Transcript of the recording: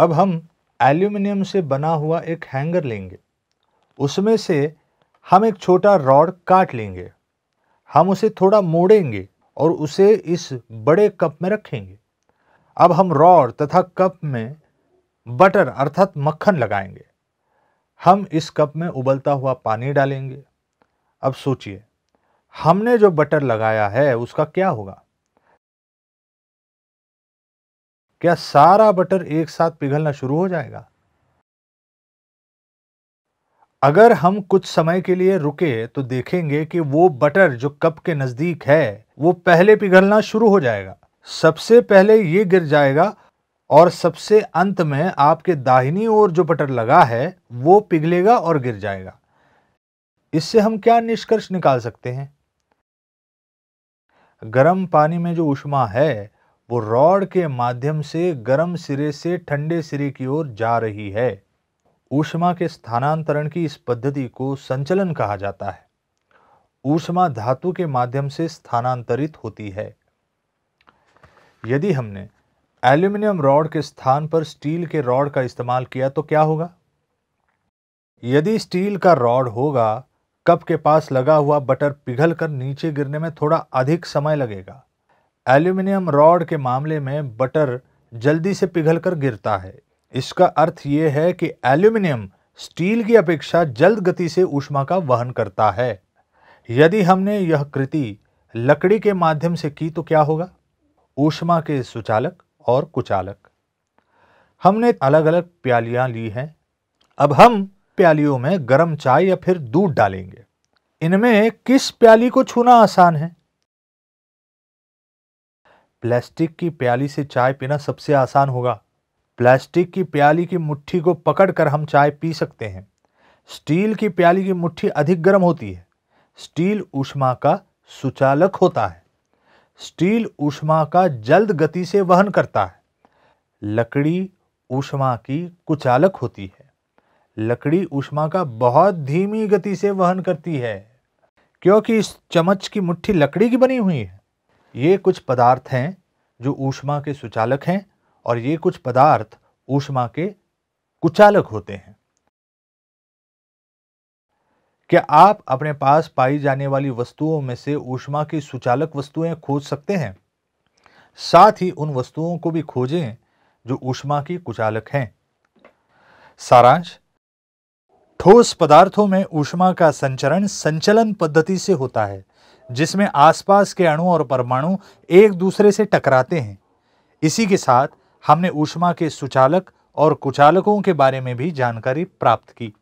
अब हम एल्यूमिनियम से बना हुआ एक हैंगर लेंगे उसमें से हम एक छोटा रॉड काट लेंगे हम उसे थोड़ा मोड़ेंगे और उसे इस बड़े कप में रखेंगे अब हम रॉड तथा कप में बटर अर्थात मक्खन लगाएंगे हम इस कप में उबलता हुआ पानी डालेंगे अब सोचिए हमने जो बटर लगाया है उसका क्या होगा क्या सारा बटर एक साथ पिघलना शुरू हो जाएगा अगर हम कुछ समय के लिए रुके तो देखेंगे कि वो बटर जो कप के नज़दीक है वो पहले पिघलना शुरू हो जाएगा सबसे पहले ये गिर जाएगा और सबसे अंत में आपके दाहिनी ओर जो बटर लगा है वो पिघलेगा और गिर जाएगा इससे हम क्या निष्कर्ष निकाल सकते हैं गर्म पानी में जो उष्मा है वो रॉड के माध्यम से गर्म सिरे से ठंडे सिरे की ओर जा रही है ऊष्मा के स्थानांतरण की इस पद्धति को संचलन कहा जाता है ऊष्मा धातु के माध्यम से स्थानांतरित होती है यदि हमने एल्यूमिनियम रॉड के स्थान पर स्टील के रॉड का इस्तेमाल किया तो क्या होगा यदि स्टील का रॉड होगा कप के पास लगा हुआ बटर पिघल कर नीचे गिरने में थोड़ा अधिक समय लगेगा एल्यूमिनियम रॉड के मामले में बटर जल्दी से पिघलकर गिरता है इसका अर्थ ये है कि एल्यूमिनियम स्टील की अपेक्षा जल्द गति से ऊष्मा का वहन करता है यदि हमने यह कृति लकड़ी के माध्यम से की तो क्या होगा ऊष्मा के सुचालक और कुचालक हमने अलग अलग प्यालियाँ ली हैं अब हम प्यालियों में गर्म चाय या फिर दूध डालेंगे इनमें किस प्याली को छूना आसान है प्लास्टिक की प्याली से चाय पीना सबसे आसान होगा प्लास्टिक की प्याली की मुट्ठी को पकड़कर हम चाय पी सकते हैं स्टील की प्याली की मुट्ठी अधिक गर्म होती है स्टील ऊष्मा का सुचालक होता है स्टील ऊष्मा का जल्द गति से वहन करता है लकड़ी ऊष्मा की कुचालक होती है लकड़ी ऊष्मा का बहुत धीमी गति से वहन करती है क्योंकि इस चम्मच की मुट्ठी लकड़ी की बनी हुई है ये कुछ पदार्थ हैं जो ऊष्मा के सुचालक हैं और ये कुछ पदार्थ ऊष्मा के कुचालक होते हैं क्या आप अपने पास पाई जाने वाली वस्तुओं में से ऊष्मा की सुचालक वस्तुएं खोज सकते हैं साथ ही उन वस्तुओं को भी खोजें जो ऊष्मा की कुचालक हैं सारांश ठोस पदार्थों में ऊष्मा का संचरण संचलन पद्धति से होता है जिसमें आसपास के अणु और परमाणु एक दूसरे से टकराते हैं इसी के साथ हमने ऊष्मा के सुचालक और कुचालकों के बारे में भी जानकारी प्राप्त की